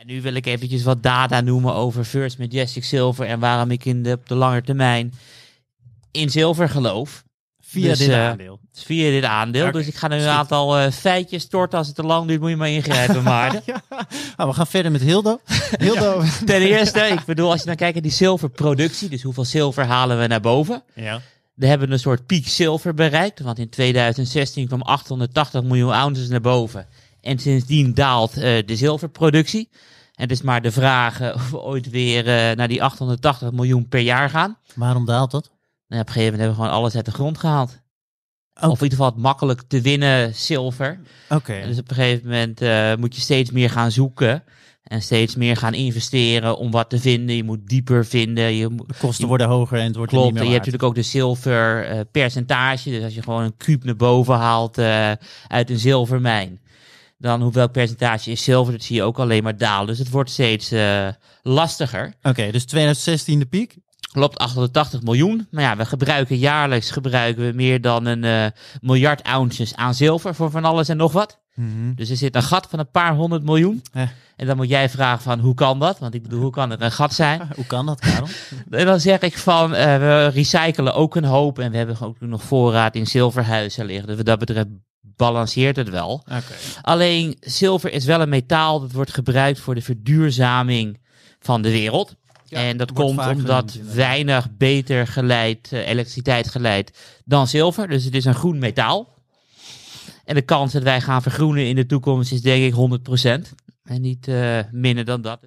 En nu wil ik eventjes wat data noemen over First Jessic Silver en waarom ik in de, op de lange termijn in zilver geloof. Via dus, dit uh, aandeel. Via dit aandeel. Dus ik ga nu een aantal eh, feitjes storten. Als het te lang duurt, moet je maar ingrijpen, maar. Nou, we gaan verder met Hildo. Hildo. Ten eerste, ik bedoel, als je dan kijkt naar die zilverproductie, dus hoeveel zilver halen we naar boven. Ja. We hebben een soort piek zilver bereikt, want in 2016 kwam 880 miljoen ounces naar boven. En sindsdien daalt eh, de zilverproductie. En het is maar de vraag eh, of we ooit weer eh, naar die 880 miljoen per jaar gaan. Waarom daalt dat? Nou, op een gegeven moment hebben we gewoon alles uit de grond gehaald. Of in ieder geval het makkelijk te winnen zilver. Oké. Dus op een gegeven moment moet je steeds meer gaan zoeken. En steeds meer gaan investeren om wat te vinden. Je moet dieper vinden. Je de kosten worden hoger en het wordt niet meer waard. Je hebt natuurlijk ook de zilverpercentage. dus als je gewoon een kuub naar boven haalt uit een zilvermijn dan hoeveel percentage is zilver? Dat zie je ook alleen maar dalen. Dus het wordt steeds eh, lastiger. Oké, dus 2016 de piek? Klopt, 88 miljoen. Maar ja, we gebruiken jaarlijks gebruiken we meer dan een eh, miljard ounces aan zilver voor van alles en nog wat. Mhm. Dus er zit een gat van een paar honderd miljoen. Eh. En dan moet jij vragen van hoe kan dat? Want ik bedoel, hoe kan er een gat zijn? hoe kan dat, Karel? en dan zeg ik van, we recyclen ook een hoop. En we hebben ook nog voorraad in zilverhuizen liggen. Dus wat dat betreft balanceert het wel. Alleen zilver is wel een metaal dat wordt gebruikt voor de verduurzaming van de wereld. en dat komt omdat weinig beter geleid, eh, elektriciteit geleid dan zilver. Dus het is een groen metaal. En de kans dat wij gaan vergroenen in de toekomst is denk ik 100%. En niet eh, minder dan dat.